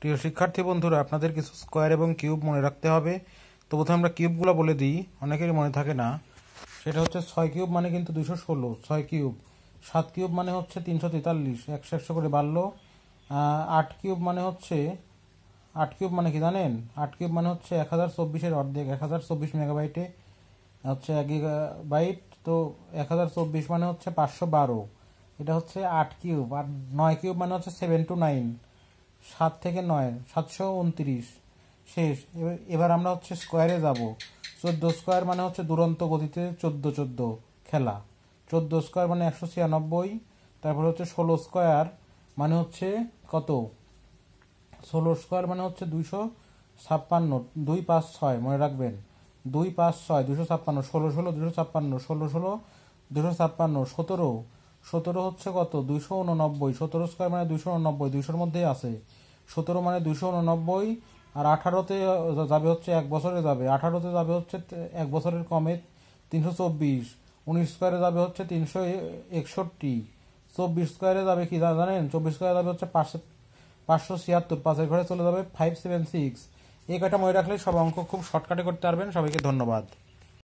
প্রিয় শিক্ষার্থী বন্ধুরা আপনাদের কিছু স্কোয়ার এবং কিউব মনে রাখতে হবে তো প্রথমে আমরা কিউবগুলো বলে দিই অনেকেরই মনে থাকে না সেটা হচ্ছে ছয় কিউব মানে কিন্তু দুশো ষোলো ছয় কিউব সাত কিউব মানে হচ্ছে তিনশো তেতাল্লিশ একশো একশো করে বাড়লো আট কিউব মানে হচ্ছে আট কিউব মানে কি জানেন আট কিউব মানে হচ্ছে এক হাজার চব্বিশের অর্ধেক এক হাজার চব্বিশ মেগাবাইটে হচ্ছে এক বাইট তো এক হাজার চব্বিশ মানে হচ্ছে পাঁচশো বারো এটা হচ্ছে আট কিউব আর নয় কিউব মানে হচ্ছে সেভেন টু নাইন সাত থেকে নয় সাতশো উনত্রিশ শেষ এবার আমরা হচ্ছে স্কোয়ারে যাব চোদ্দ স্কোয়ার মানে হচ্ছে দুরন্ত গতিতে চোদ্দ চোদ্দ খেলা চোদ্দ স্কোয়ার মানে একশো ছিয়ানব্বই তারপরে হচ্ছে ষোলো স্কোয়ার মানে হচ্ছে কত ষোলো স্কোয়ার মানে হচ্ছে দুইশো ছাপ্পান্ন দুই পাঁচ ছয় মনে রাখবেন দুই পাঁচ ছয় দুশো ছাপ্পান্ন ষোলো ষোলো দুশো ছাপ্পান্ন ষোলো ষোলো দুশো ছাপ্পান্ন সতেরো সতেরো হচ্ছে কত দুশো উননব্বই সতেরো স্কোয়ার মানে দুশো উননব্বই দুশোর মধ্যেই আছে সতেরো মানে দুশো উননব্বই আর আঠারোতে যাবে হচ্ছে এক বছরে যাবে আঠারোতে যাবে হচ্ছে এক বছরের কমে তিনশো চব্বিশ উনিশ স্কোয়ারে যাবে হচ্ছে তিনশো একষট্টি চব্বিশ স্কোয়ারে যাবে কি জানেন চব্বিশ স্কোয়ারে যাবে হচ্ছে পাঁচশো পাঁচশো ছিয়াত্তর পাঁচের ঘরে চলে যাবে ফাইভ সেভেন সিক্স এই কটা মনে রাখলে সব অঙ্ক খুব শর্টকাটে করতে পারবেন সবাইকে ধন্যবাদ